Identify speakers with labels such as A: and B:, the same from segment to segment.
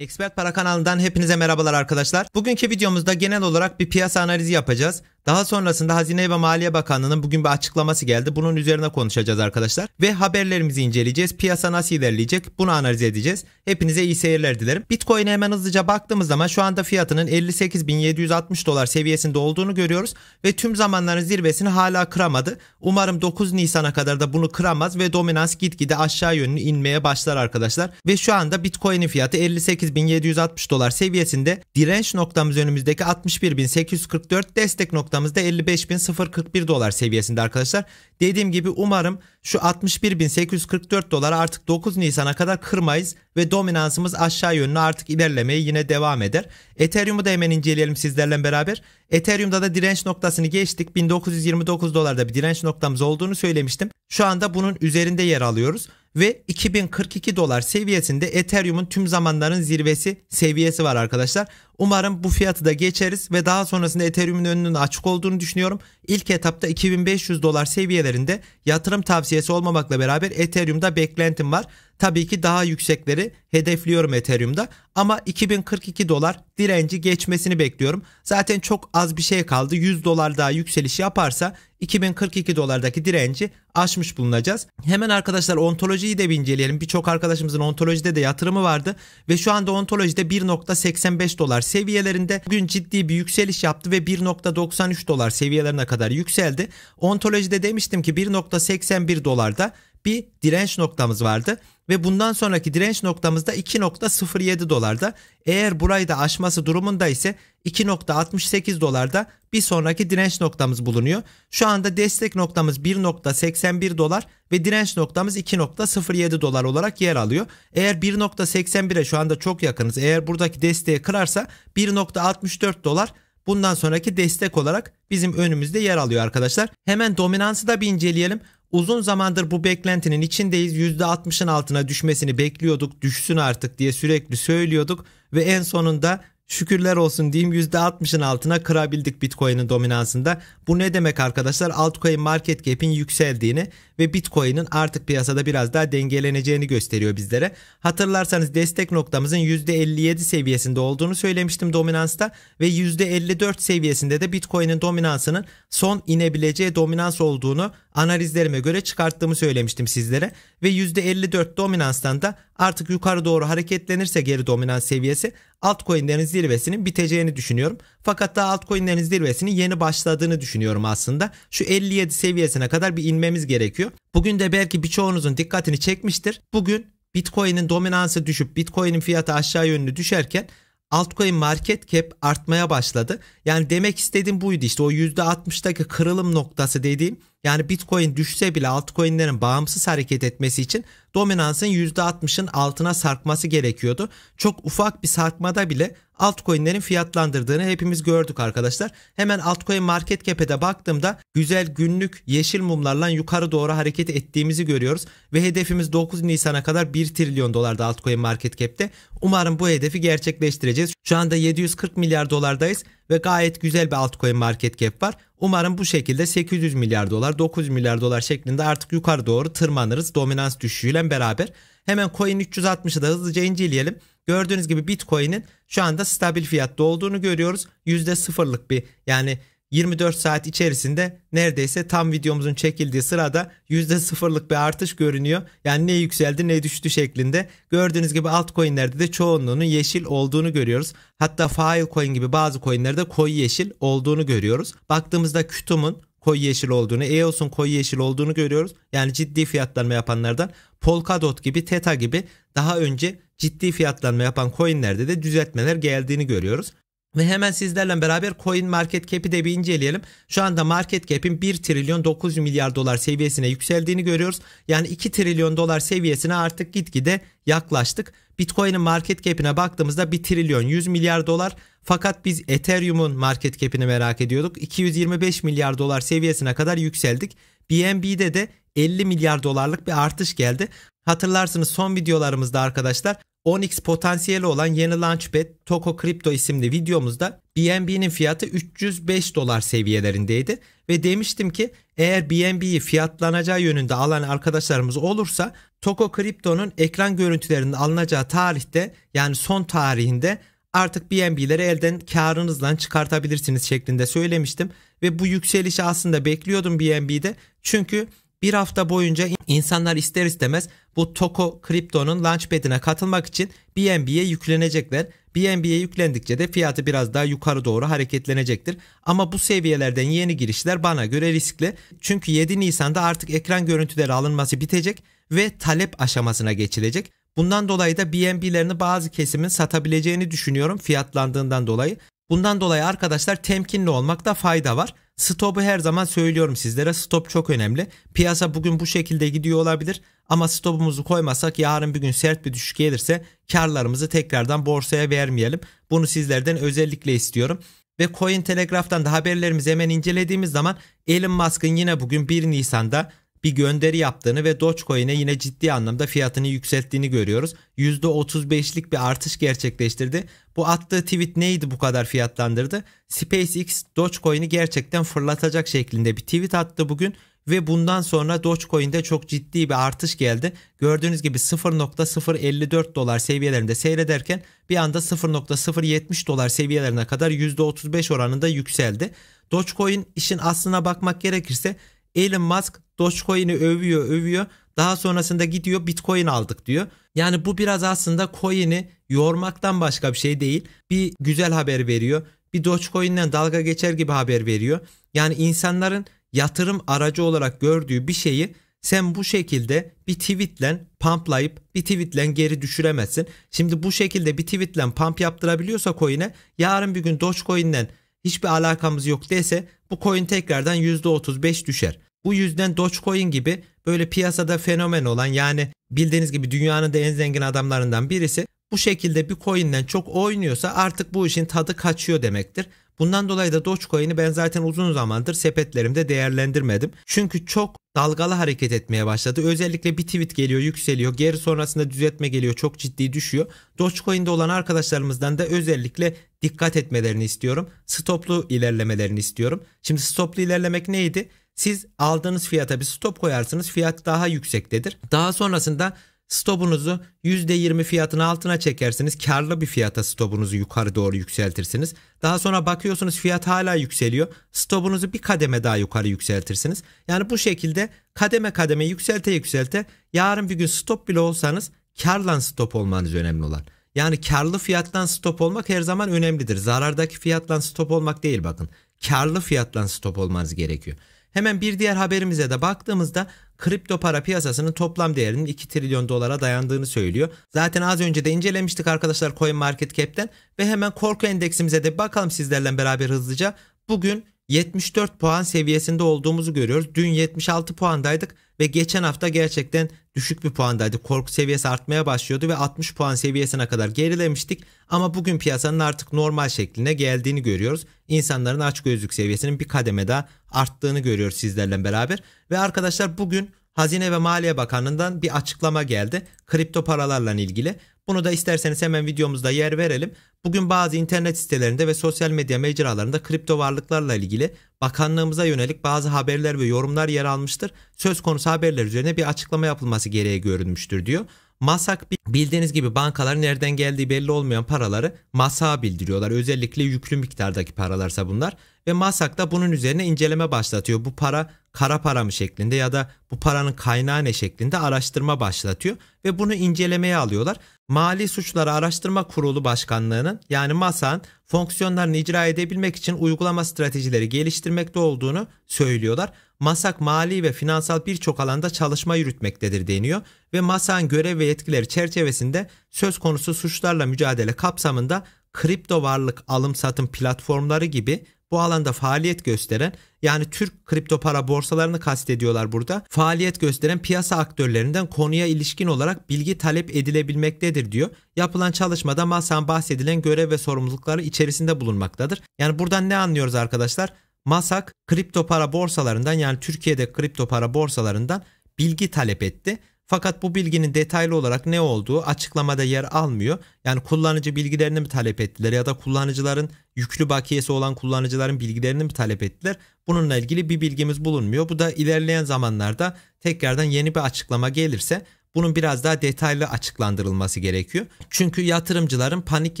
A: Expert Para kanalından hepinize merhabalar arkadaşlar. Bugünkü videomuzda genel olarak bir piyasa analizi yapacağız. Daha sonrasında Hazine ve Maliye Bakanlığı'nın bugün bir açıklaması geldi. Bunun üzerine konuşacağız arkadaşlar. Ve haberlerimizi inceleyeceğiz. Piyasa nasıl ilerleyecek? Bunu analiz edeceğiz. Hepinize iyi seyirler dilerim. Bitcoin'e hemen hızlıca baktığımız zaman şu anda fiyatının 58.760 dolar seviyesinde olduğunu görüyoruz. Ve tüm zamanların zirvesini hala kıramadı. Umarım 9 Nisan'a kadar da bunu kıramaz ve dominans gitgide aşağı yönlü inmeye başlar arkadaşlar. Ve şu anda Bitcoin'in fiyatı 58.760 dolar seviyesinde. Direnç noktamız önümüzdeki 61.844 destek noktamız noktamızda 55.041 dolar seviyesinde arkadaşlar. Dediğim gibi umarım şu 61.844 doları artık 9 Nisan'a kadar kırmayız ve dominansımız aşağı yönlü artık ilerlemeye yine devam eder. Ethereum'u da hemen inceleyelim sizlerle beraber. Ethereum'da da direnç noktasını geçtik. 1929 dolarda bir direnç noktamız olduğunu söylemiştim. Şu anda bunun üzerinde yer alıyoruz ve 2042 dolar seviyesinde Ethereum'un tüm zamanların zirvesi seviyesi var arkadaşlar. Umarım bu fiyatı da geçeriz ve daha sonrasında Ethereum'un önünün açık olduğunu düşünüyorum. İlk etapta 2500 dolar seviyelerinde yatırım tavsiyesi olmamakla beraber Ethereum'da beklentim var. Tabii ki daha yüksekleri hedefliyorum Ethereum'da ama 2042 dolar direnci geçmesini bekliyorum. Zaten çok az bir şey kaldı. 100 dolar daha yükseliş yaparsa 2042 dolardaki direnci aşmış bulunacağız. Hemen arkadaşlar ontolojiyi de bir inceleyelim. Birçok arkadaşımızın ontolojide de yatırımı vardı ve şu anda ontolojide 1.85 dolar seviyelerinde bugün ciddi bir yükseliş yaptı ve 1.93 dolar seviyelerine kadar yükseldi. Ontolojide demiştim ki 1.81 dolarda bir direnç noktamız vardı ve bundan sonraki direnç noktamızda 2.07 dolarda. Eğer burayı da aşması durumunda ise 2.68 dolarda bir sonraki direnç noktamız bulunuyor. Şu anda destek noktamız 1.81 dolar ve direnç noktamız 2.07 dolar olarak yer alıyor. Eğer 1.81'e şu anda çok yakınız. Eğer buradaki desteği kırarsa 1.64 dolar bundan sonraki destek olarak bizim önümüzde yer alıyor arkadaşlar. Hemen dominansı da bir inceleyelim. Uzun zamandır bu beklentinin içindeyiz. %60'ın altına düşmesini bekliyorduk. Düşsün artık diye sürekli söylüyorduk. Ve en sonunda şükürler olsun diyeyim %60'ın altına kırabildik Bitcoin'in dominansında. Bu ne demek arkadaşlar? Altcoin market cap'in yükseldiğini ve Bitcoin'in artık piyasada biraz daha dengeleneceğini gösteriyor bizlere. Hatırlarsanız destek noktamızın %57 seviyesinde olduğunu söylemiştim dominansta ve %54 seviyesinde de Bitcoin'in dominansının son inebileceği dominans olduğunu analizlerime göre çıkarttığımı söylemiştim sizlere ve %54 dominanstan da artık yukarı doğru hareketlenirse geri dominans seviyesi altcoin'lerin zirvesinin biteceğini düşünüyorum. Fakat daha altcoin'lerin zirvesinin yeni başladığını düşünüyorum aslında. Şu 57 seviyesine kadar bir inmemiz gerekiyor. Bugün de belki birçoğunuzun dikkatini çekmiştir. Bugün Bitcoin'in dominansı düşüp Bitcoin'in fiyatı aşağı yönlü düşerken altcoin market cap artmaya başladı. Yani demek istediğim buydu işte o %60'daki kırılım noktası dediğim yani Bitcoin düşse bile altcoin'lerin bağımsız hareket etmesi için dominansın %60'ın altına sarkması gerekiyordu. Çok ufak bir sarkmada bile altcoin'lerin fiyatlandırdığını hepimiz gördük arkadaşlar. Hemen altcoin market cap'e de baktığımda güzel günlük yeşil mumlarla yukarı doğru hareket ettiğimizi görüyoruz. Ve hedefimiz 9 Nisan'a kadar 1 trilyon dolarda altcoin market cap'te. Umarım bu hedefi gerçekleştireceğiz. Şu anda 740 milyar dolardayız ve gayet güzel bir altcoin market cap var. Umarım bu şekilde 800 milyar dolar 9 milyar dolar şeklinde artık yukarı doğru tırmanırız dominans düşüşüyle beraber. Hemen coin 360'ı da hızlıca inceleyelim. Gördüğünüz gibi Bitcoin'in şu anda stabil fiyatta olduğunu görüyoruz. %0'lık bir yani 24 saat içerisinde neredeyse tam videomuzun çekildiği sırada %0'lık bir artış görünüyor. Yani ne yükseldi ne düştü şeklinde. Gördüğünüz gibi altcoin'lerde de çoğunluğunun yeşil olduğunu görüyoruz. Hatta Filecoin gibi bazı coin'lerde koyu yeşil olduğunu görüyoruz. Baktığımızda Kütum'un koyu yeşil olduğunu, EOS'un koyu yeşil olduğunu görüyoruz. Yani ciddi fiyatlanma yapanlardan Polkadot gibi, Theta gibi daha önce ciddi fiyatlanma yapan coinlerde de düzeltmeler geldiğini görüyoruz. Ve hemen sizlerle beraber coin market cap'i de bir inceleyelim. Şu anda market cap'in 1 trilyon 9 milyar dolar seviyesine yükseldiğini görüyoruz. Yani 2 trilyon dolar seviyesine artık gitgide yaklaştık. Bitcoin'in market cap'ine baktığımızda 1 trilyon 100 milyar dolar. Fakat biz Ethereum'un market cap'ini merak ediyorduk. 225 milyar dolar seviyesine kadar yükseldik. BNB'de de 50 milyar dolarlık bir artış geldi. Hatırlarsınız son videolarımızda arkadaşlar 10x potansiyeli olan yeni Launchpad Toko Crypto isimli videomuzda BNB'nin fiyatı 305 dolar seviyelerindeydi ve demiştim ki eğer BNB'yi fiyatlanacağı yönünde alan arkadaşlarımız olursa Toko Crypto'nun ekran görüntülerinin alınacağı tarihte yani son tarihinde artık BNB'leri elden karınızdan çıkartabilirsiniz şeklinde söylemiştim ve bu yükselişi aslında bekliyordum BNB'de çünkü bir hafta boyunca insanlar ister istemez bu Toko Kripto'nun launchpad'ine katılmak için BNB'ye yüklenecekler. BNB'ye yüklendikçe de fiyatı biraz daha yukarı doğru hareketlenecektir. Ama bu seviyelerden yeni girişler bana göre riskli. Çünkü 7 Nisan'da artık ekran görüntüleri alınması bitecek ve talep aşamasına geçilecek. Bundan dolayı da BNB'lerini bazı kesimin satabileceğini düşünüyorum fiyatlandığından dolayı. Bundan dolayı arkadaşlar temkinli olmakta fayda var. Stop'u her zaman söylüyorum sizlere. Stop çok önemli. Piyasa bugün bu şekilde gidiyor olabilir ama stopumuzu koymazsak yarın bir gün sert bir düşüş gelirse karlarımızı tekrardan borsaya vermeyelim. Bunu sizlerden özellikle istiyorum. Ve Cointelegraph'tan da haberlerimizi hemen incelediğimiz zaman Elon Musk'ın yine bugün 1 Nisan'da bir gönderi yaptığını ve Dogecoin'e yine ciddi anlamda fiyatını yükselttiğini görüyoruz. %35'lik bir artış gerçekleştirdi. Bu attığı tweet neydi bu kadar fiyatlandırdı? SpaceX Dogecoin'i gerçekten fırlatacak şeklinde bir tweet attı bugün ve bundan sonra Dogecoin'de çok ciddi bir artış geldi. Gördüğünüz gibi 0.054 dolar seviyelerinde seyrederken bir anda 0.070 dolar seviyelerine kadar %35 oranında yükseldi. Dogecoin işin aslına bakmak gerekirse Elon Musk Dogecoin'i övüyor övüyor. Daha sonrasında gidiyor Bitcoin aldık diyor. Yani bu biraz aslında coin'i yormaktan başka bir şey değil. Bir güzel haber veriyor. Bir Dogecoin'den dalga geçer gibi haber veriyor. Yani insanların yatırım aracı olarak gördüğü bir şeyi sen bu şekilde bir tweetle pumplayıp bir tweetle geri düşüremezsin. Şimdi bu şekilde bir tweetle pump yaptırabiliyorsa coin'e yarın bir gün Dogecoin'den hiçbir alakamız yok dese bu coin tekrardan %35 düşer. Bu yüzden Dogecoin gibi böyle piyasada fenomen olan yani bildiğiniz gibi dünyanın da en zengin adamlarından birisi bu şekilde bir coin'den çok oynuyorsa artık bu işin tadı kaçıyor demektir. Bundan dolayı da Dogecoin'i ben zaten uzun zamandır sepetlerimde değerlendirmedim. Çünkü çok dalgalı hareket etmeye başladı. Özellikle bir tweet geliyor yükseliyor. Geri sonrasında düzeltme geliyor çok ciddi düşüyor. Dogecoin'de olan arkadaşlarımızdan da özellikle dikkat etmelerini istiyorum. Stoplu ilerlemelerini istiyorum. Şimdi stoplu ilerlemek neydi? Siz aldığınız fiyata bir stop koyarsınız. Fiyat daha yüksektedir. Daha sonrasında stopunuzu %20 fiyatın altına çekersiniz. Karlı bir fiyata stopunuzu yukarı doğru yükseltirsiniz. Daha sonra bakıyorsunuz fiyat hala yükseliyor. Stopunuzu bir kademe daha yukarı yükseltirsiniz. Yani bu şekilde kademe kademe yükselte yükselte yarın bir gün stop bile olsanız karlan stop olmanız önemli olan. Yani karlı fiyattan stop olmak her zaman önemlidir. Zarardaki fiyattan stop olmak değil bakın. Karlı fiyattan stop olmanız gerekiyor. Hemen bir diğer haberimize de baktığımızda kripto para piyasasının toplam değerinin 2 trilyon dolara dayandığını söylüyor. Zaten az önce de incelemiştik arkadaşlar CoinMarketCap'ten ve hemen korku endeksimize de bakalım sizlerle beraber hızlıca. Bugün 74 puan seviyesinde olduğumuzu görüyoruz. Dün 76 puandaydık ve geçen hafta gerçekten düşük bir puandaydı. Korku seviyesi artmaya başlıyordu ve 60 puan seviyesine kadar gerilemiştik. Ama bugün piyasanın artık normal şekline geldiğini görüyoruz. İnsanların açgözlük seviyesinin bir kademe daha arttığını görüyoruz sizlerle beraber. Ve arkadaşlar bugün Hazine ve Maliye Bakanlığı'ndan bir açıklama geldi. Kripto paralarla ilgili. Bunu da isterseniz hemen videomuzda yer verelim. Bugün bazı internet sitelerinde ve sosyal medya mecralarında kripto varlıklarla ilgili bakanlığımıza yönelik bazı haberler ve yorumlar yer almıştır. Söz konusu haberler üzerine bir açıklama yapılması gereği görülmüştür diyor. Masak bildiğiniz gibi bankalar nereden geldiği belli olmayan paraları masağa bildiriyorlar. Özellikle yüklü miktardaki paralarsa bunlar. Ve Masak da bunun üzerine inceleme başlatıyor. Bu para kara para mı şeklinde ya da bu paranın kaynağı ne şeklinde araştırma başlatıyor ve bunu incelemeye alıyorlar. Mali Suçları Araştırma Kurulu Başkanlığı'nın yani MASA'nın fonksiyonlarını icra edebilmek için uygulama stratejileri geliştirmekte olduğunu söylüyorlar. MASAK mali ve finansal birçok alanda çalışma yürütmektedir deniyor ve MASAK'ın görev ve yetkileri çerçevesinde söz konusu suçlarla mücadele kapsamında kripto varlık alım satım platformları gibi bu alanda faaliyet gösteren yani Türk kripto para borsalarını kastediyorlar burada. Faaliyet gösteren piyasa aktörlerinden konuya ilişkin olarak bilgi talep edilebilmektedir diyor. Yapılan çalışmada MASAN bahsedilen görev ve sorumlulukları içerisinde bulunmaktadır. Yani buradan ne anlıyoruz arkadaşlar? MASAK kripto para borsalarından yani Türkiye'de kripto para borsalarından bilgi talep etti. Fakat bu bilginin detaylı olarak ne olduğu açıklamada yer almıyor. Yani kullanıcı bilgilerini mi talep ettiler ya da kullanıcıların yüklü bakiyesi olan kullanıcıların bilgilerini mi talep ettiler? Bununla ilgili bir bilgimiz bulunmuyor. Bu da ilerleyen zamanlarda tekrardan yeni bir açıklama gelirse bunun biraz daha detaylı açıklandırılması gerekiyor. Çünkü yatırımcıların panik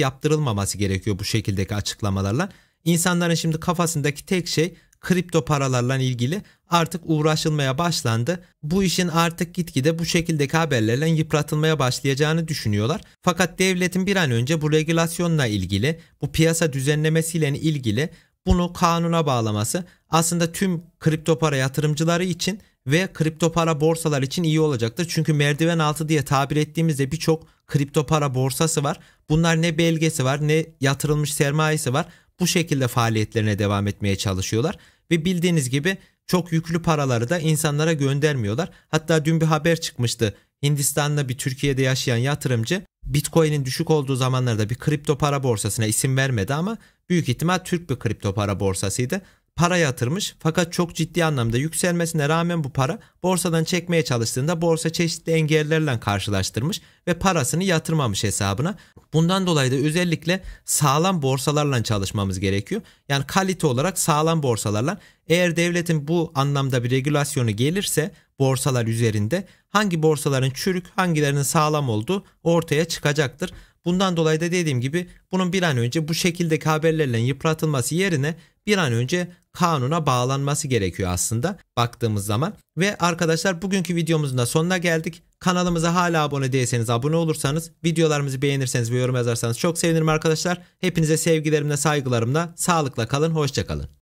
A: yaptırılmaması gerekiyor bu şekildeki açıklamalarla. İnsanların şimdi kafasındaki tek şey kripto paralarla ilgili artık uğraşılmaya başlandı. Bu işin artık gitgide bu şekildeki haberlerle yıpratılmaya başlayacağını düşünüyorlar. Fakat devletin bir an önce bu regülasyonla ilgili, bu piyasa düzenlemesiyle ilgili bunu kanuna bağlaması aslında tüm kripto para yatırımcıları için ve kripto para borsalar için iyi olacaktır. Çünkü merdiven altı diye tabir ettiğimizde birçok kripto para borsası var. Bunlar ne belgesi var ne yatırılmış sermayesi var. Bu şekilde faaliyetlerine devam etmeye çalışıyorlar. Ve bildiğiniz gibi çok yüklü paraları da insanlara göndermiyorlar. Hatta dün bir haber çıkmıştı. Hindistan'da bir Türkiye'de yaşayan yatırımcı Bitcoin'in düşük olduğu zamanlarda bir kripto para borsasına isim vermedi ama büyük ihtimal Türk bir kripto para borsasıydı para yatırmış fakat çok ciddi anlamda yükselmesine rağmen bu para borsadan çekmeye çalıştığında borsa çeşitli engellerle karşılaştırmış ve parasını yatırmamış hesabına. Bundan dolayı da özellikle sağlam borsalarla çalışmamız gerekiyor. Yani kalite olarak sağlam borsalarla eğer devletin bu anlamda bir regülasyonu gelirse borsalar üzerinde hangi borsaların çürük hangilerinin sağlam olduğu ortaya çıkacaktır. Bundan dolayı da dediğim gibi bunun bir an önce bu şekildeki haberlerle yıpratılması yerine bir an önce kanuna bağlanması gerekiyor aslında baktığımız zaman. Ve arkadaşlar bugünkü videomuzun da sonuna geldik. Kanalımıza hala abone değilseniz abone olursanız, videolarımızı beğenirseniz ve yorum yazarsanız çok sevinirim arkadaşlar. Hepinize sevgilerimle, saygılarımla, sağlıkla kalın, hoşçakalın.